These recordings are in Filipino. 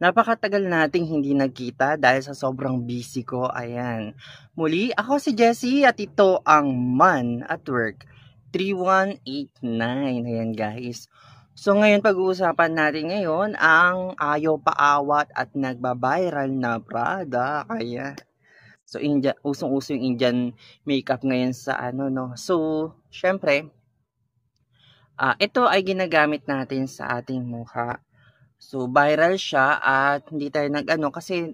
Napakatagal nating hindi nagkita dahil sa sobrang busy ko. Ayan. Muli, ako si Jessie at ito ang Man at Work 3189. Ayan guys. So ngayon pag-uusapan natin ngayon ang ayaw paawat at nagba-viral na Prada. Kaya So India, usong-uso yung Indian makeup ngayon sa ano no. So, syempre, uh, ito ay ginagamit natin sa ating mukha. So, viral siya at hindi tayo nag-ano kasi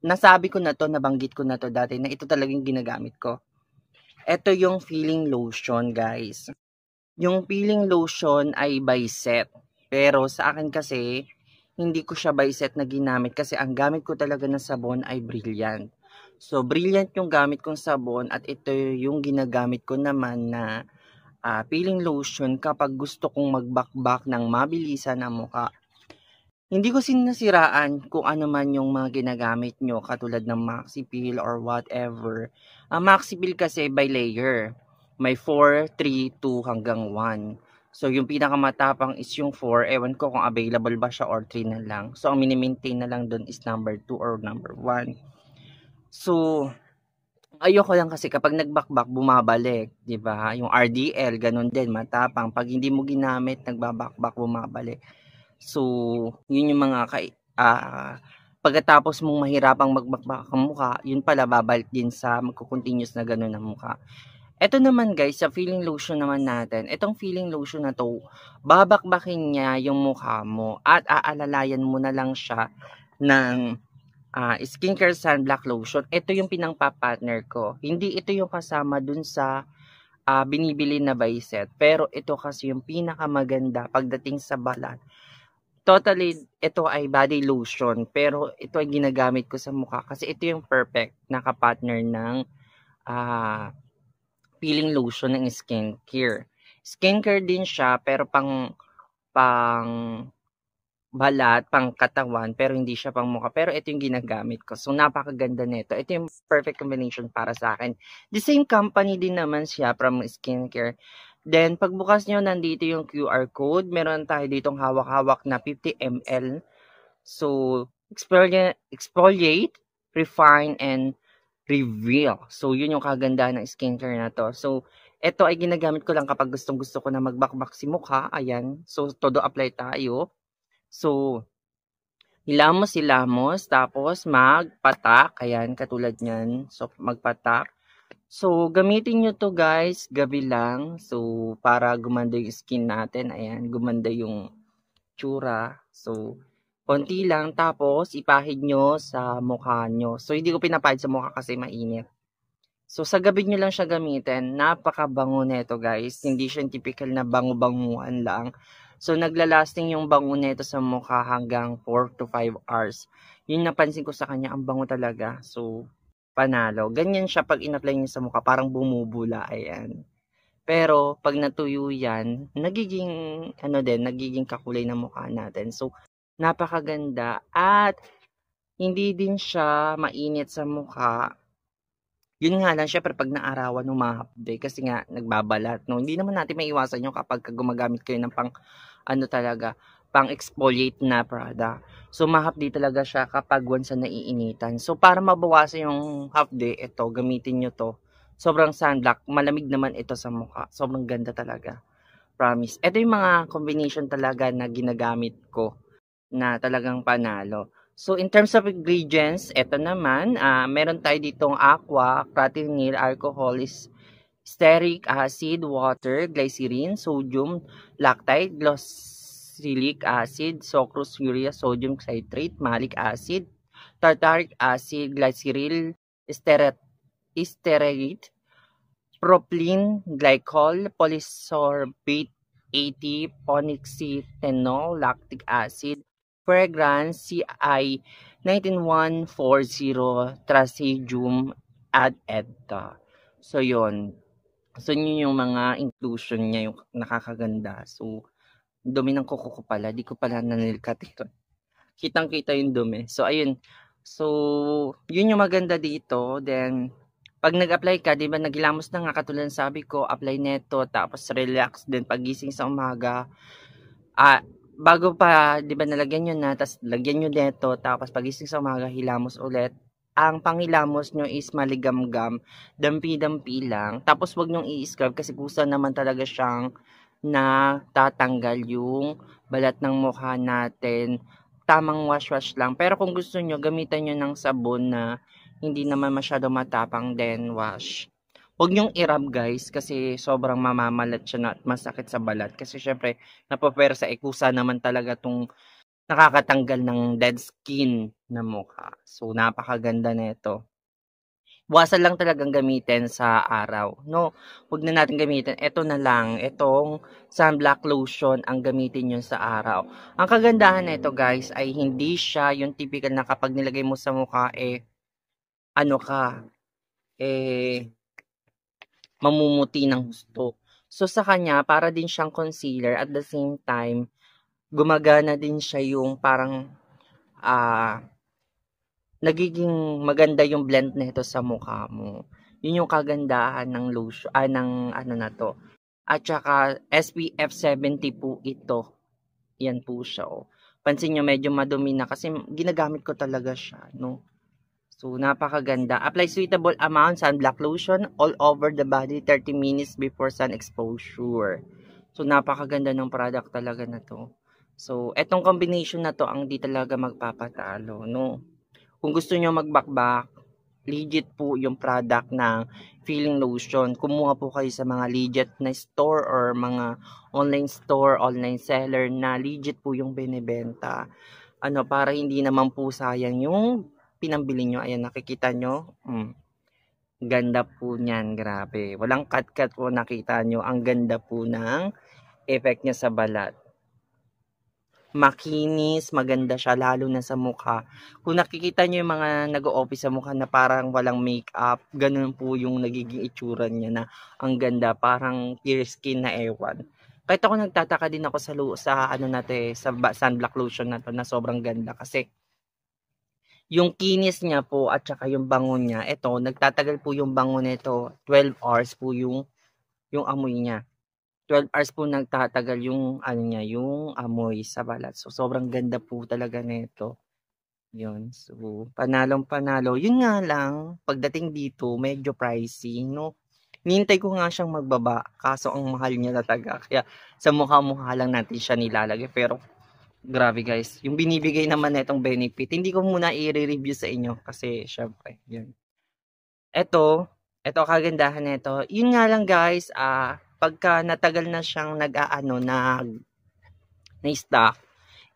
nasabi ko na to, nabanggit ko na to dati na ito talagang ginagamit ko. Ito yung feeling lotion, guys. Yung feeling lotion ay by set. Pero sa akin kasi, hindi ko siya by set na ginamit kasi ang gamit ko talaga ng sabon ay brilliant. So, brilliant yung gamit kong sabon at ito yung ginagamit ko naman na uh, ah, peeling lotion kapag gusto kong magbakbak ng mabilisan ang mukha. Hindi ko sinasiraan kung ano man yung mga ginagamit nyo katulad ng peel or whatever. Ang uh, Maxipil kasi by layer. May 4, 3, 2 hanggang 1. So yung pinakamatapang is yung 4. Ewan ko kung available ba siya or 3 na lang. So ang minimaintain na lang dun is number 2 or number 1. So ayoko lang kasi kapag nagbakbak bumabalik, 'di ba? Yung RDL ganun din matapang. Pag hindi mo ginamit, nagbabakbak bumabalik. So, yun yung mga kay, uh, ah, pagkatapos mong mahirapang magbakbak ang mukha, yun pala babalik din sa magkukontinuous na ganun ang mukha. Ito naman guys, sa feeling lotion naman natin, itong feeling lotion na to, babakbakin niya yung mukha mo at aalalayan mo na lang siya ng uh, skincare sunblock lotion. Ito yung pinangpa-partner ko. Hindi ito yung kasama dun sa uh, binibili na by set. Pero ito kasi yung pinakamaganda pagdating sa balat Totally, ito ay body lotion. Pero ito ay ginagamit ko sa mukha. Kasi ito yung perfect na kapartner ng uh, peeling lotion ng skincare. Skincare din siya, pero pang pang balat, pang katawan, pero hindi siya pang mukha. Pero ito yung ginagamit ko. So, napakaganda nito. Ito yung perfect combination para sa akin. The same company din naman siya from skincare. Then, pagbukas nyo, nandito yung QR code. Meron tayo ditong hawak-hawak na 50 ml. So, exfoliate, exfoliate, refine, and reveal. So, yun yung kagandahan ng skincare na to. So, ito ay ginagamit ko lang kapag gustong gusto ko na magbakbak si mukha. Ayan. So, todo apply tayo. So, hilamos-hilamos. Tapos, magpatak. Ayan, katulad nyan. So, magpatak. So, gamitin nyo to guys, gabi lang. So, para gumanda yung skin natin. Ayan, gumanda yung tsura. So, konti lang. Tapos, ipahid nyo sa mukha nyo. So, hindi ko pinapahid sa mukha kasi mainit. So, sa gabi nyo lang siya gamitin. Napakabango nito guys. Hindi siya typical na bango-banguan lang. So, naglalasting yung bango nito sa mukha hanggang 4 to 5 hours. Yun napansin ko sa kanya, ang bango talaga. So, panalo. Ganyan siya pag in-apply niyo sa mukha, parang bumubula, ayan. Pero pag natuyo yan, nagiging ano din, nagiging kakulay na mukha natin. So napakaganda at hindi din siya mainit sa mukha. Yun nga lang, syempre pag naarawan, humahapde. Kasi nga, nagbabalat. No? Hindi naman natin maiwasan yun kapag gumagamit kayo ng pang, ano talaga, pang-exfoliate na product. So, ma mahapdi talaga siya kapag once na naiinitan. So, para mabawasan yung half-day, ito, gamitin nyo to. Sobrang sunblock. Malamig naman ito sa mukha. Sobrang ganda talaga. Promise. Ito yung mga combination talaga na ginagamit ko na talagang panalo. So, in terms of ingredients, ito naman, uh, meron tayo ditong aqua, kratinil, alcohol, is stearic acid, water, glycerin, sodium, lactide, gloss, salicylic acid, sucrose, urea, sodium citrate, malic acid, tartaric acid, glyceryl, esterate, propylene, glycol, polysorbate 80, ponyxyphenol, lactic acid, fragrance, CI 19140, trasidium, ad ETA. So, yon So, yun yung mga inclusion niya, yung nakakaganda. So, dumi ng kuko ko pala. Di ko pala nanilkat yun. Kitang-kita yung dumi. So, ayun. So, yun yung maganda dito. Then, pag nag-apply ka, di ba naglamos na nga katulad sabi ko, apply neto, tapos relax din pagising sa umaga. Ah, bago pa, di ba nalagyan nyo na, tapos lagyan nyo neto, tapos pagising sa umaga, hilamos ulit. Ang pangilamos nyo is maligam-gam, dampi-dampi lang. Tapos wag nyong i-scrub kasi kusa naman talaga siyang na tatanggal yung balat ng mukha natin. Tamang wash-wash lang. Pero kung gusto nyo, gamitan nyo ng sabon na hindi naman masyado matapang then wash. Huwag nyong irab guys kasi sobrang mamamalat siya na at masakit sa balat. Kasi syempre sa ikusa eh, naman talaga tong nakakatanggal ng dead skin na mukha. So napakaganda na ito. Wasan lang talagang gamitin sa araw. No, huwag na natin gamitin. Ito na lang, itong sunblock lotion ang gamitin yun sa araw. Ang kagandahan na ito guys ay hindi siya yung typical na kapag nilagay mo sa mukha eh, ano ka, eh, mamumuti ng gusto. So sa kanya, para din siyang concealer at the same time, gumagana din siya yung parang ah, uh, nagiging maganda yung blend nito sa mukha mo. Yun yung kagandahan ng lotion, ah, ng ano na to. At saka SPF 70 po ito. Yan po siya. Oh. Pansin nyo medyo madumi na kasi ginagamit ko talaga siya. No? So napakaganda. Apply suitable amount sunblock lotion all over the body 30 minutes before sun exposure. So napakaganda ng product talaga na to. So etong combination na to ang di talaga magpapatalo. No? Kung gusto nyo magbakbak, legit po yung product ng feeling lotion. Kumuha po kayo sa mga legit na store or mga online store, online seller na legit po yung binibenta. Ano, para hindi naman po sayang yung pinambili nyo. Ayan, nakikita nyo. Mm. Ganda po niyan, grabe. Walang cut-cut po nakita nyo. Ang ganda po ng effect niya sa balat makinis, maganda siya lalo na sa mukha. Kung nakikita niyo yung mga nag-o-office sa mukha na parang walang makeup, ganun po yung nagiging itsura niya na ang ganda, parang clear skin na ewan. Kahit ako nagtataka din ako sa sa ano nate eh, sa sunblock lotion na to na sobrang ganda kasi yung kinis niya po at saka yung bango niya, ito, nagtatagal po yung bango nito. 12 hours po yung yung amoy niya. 12 hours po nagtatagal yung ano niya, yung amoy sa balat. So sobrang ganda po talaga nito. Yun. So panalong panalo. Yun nga lang, pagdating dito, medyo pricey, no? Nintay ko nga siyang magbaba, kaso ang mahal niya talaga. Kaya sa mukha-mukha lang natin siya nilalagay. Pero grabe guys, yung binibigay naman nitong benefit, hindi ko muna i-review sa inyo kasi syempre, yun. Ito, ito kagandahan nito. Yun nga lang guys, ah, uh, pagka natagal na siyang nag-aano na na-stock,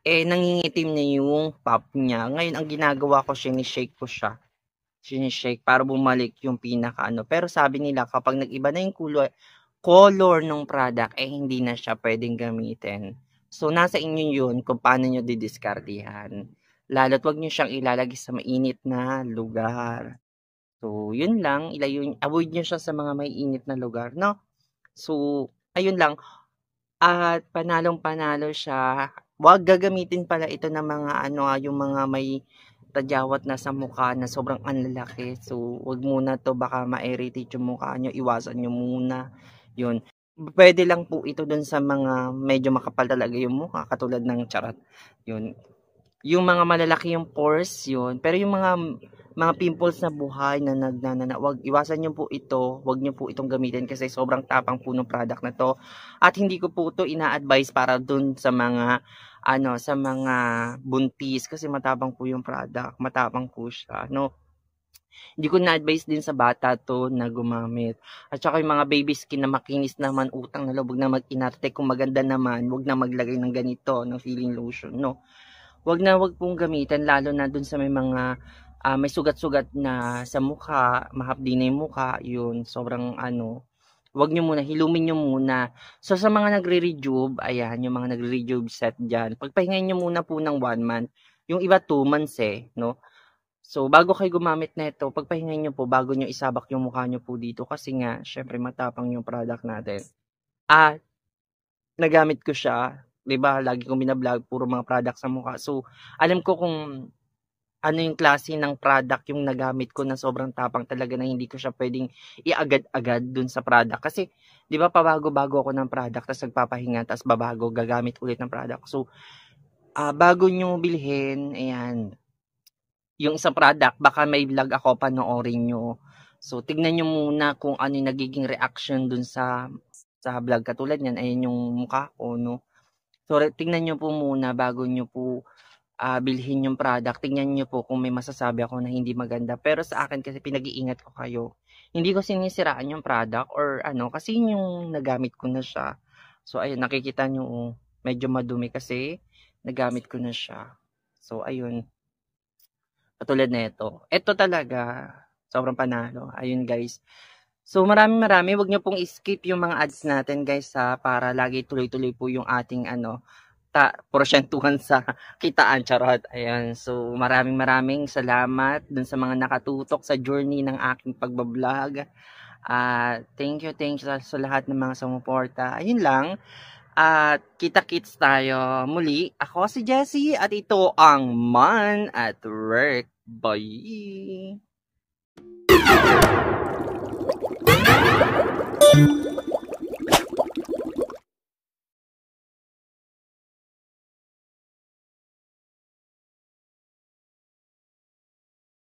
eh nangingitim na yung pop niya. Ngayon ang ginagawa ko, sinishake ko siya. Sinishake para bumalik yung pinaka ano. Pero sabi nila kapag nag-iba na yung kulay, color ng product, eh hindi na siya pwedeng gamitin. So nasa inyo yun kung paano niyo didiskardihan. Lalo't wag niyo siyang ilalagay sa mainit na lugar. So, yun lang, ilayo, avoid nyo siya sa mga may init na lugar, no? So, ayun lang. At panalong-panalo siya. Huwag gagamitin pala ito ng mga ano, ah, yung mga may tadyawat na sa mukha na sobrang anlalaki. So, wag muna to baka ma-irritate yung mukha nyo. Iwasan nyo muna. Yun. Pwede lang po ito dun sa mga medyo makapal talaga yung mukha. Katulad ng charat. Yun. Yung mga malalaki yung pores, yun. Pero yung mga mga pimples na buhay na nagnanana. Huwag iwasan nyo po ito. Huwag nyo po itong gamitin kasi sobrang tapang po ng product na to. At hindi ko po ito ina-advise para dun sa mga ano sa mga buntis kasi matapang po yung product matapang po siya no hindi ko na-advise din sa bata to na gumamit. At saka yung mga baby skin na makinis naman, utang na lubog na mag-inarte. Kung maganda naman, wag na maglagay ng ganito, ng feeling lotion, no? Wag na wag pong gamitan, lalo na dun sa may mga uh, may sugat-sugat na sa mukha, mahapdi na yung mukha, yun, sobrang ano, wag nyo muna, hilumin nyo muna. So, sa mga nagre-rejuve, ayan, yung mga nagre-rejuve set dyan, pagpahingayin nyo muna po ng one month. Yung iba, two months eh, no? So, bago kayo gumamit na ito, pagpahingayin nyo po, bago nyo isabak yung mukha nyo po dito kasi nga, syempre, matapang yung product natin. At, ah, nagamit ko siya, 'di ba? Lagi kong binablog puro mga product sa mukha. So, alam ko kung ano yung klase ng product yung nagamit ko na sobrang tapang talaga na hindi ko siya pwedeng iagad-agad dun sa product. Kasi, di ba, pabago-bago ako ng product, tapos nagpapahinga, tapos babago, gagamit ulit ng product. So, uh, bago nyo bilhin, ayan, yung isang product, baka may vlog ako, panoorin nyo. So, tignan nyo muna kung ano yung nagiging reaction dun sa sa vlog. Katulad yan, ayan yung mukha ko, no? So, tignan nyo po muna bago nyo po uh, bilhin yung product, tingnan nyo po kung may masasabi ako na hindi maganda. Pero sa akin kasi pinag-iingat ko kayo. Hindi ko sinisiraan yung product or ano, kasi yung nagamit ko na siya. So, ayun, nakikita nyo, oh, medyo madumi kasi nagamit ko na siya. So, ayun. Katulad na ito. Ito talaga, sobrang panalo. Ayun, guys. So, marami marami. Huwag nyo pong skip yung mga ads natin, guys, ha, para lagi tuloy-tuloy po yung ating, ano, ta, porsyentuhan sa kitaan charot. Ayan, so maraming maraming salamat dun sa mga nakatutok sa journey ng aking pagbablog. Uh, thank you, thank you sa, sa lahat ng mga sumuporta. Ayun lang. At uh, kita-kits tayo muli. Ako si Jessie at ito ang Man at Work. Bye!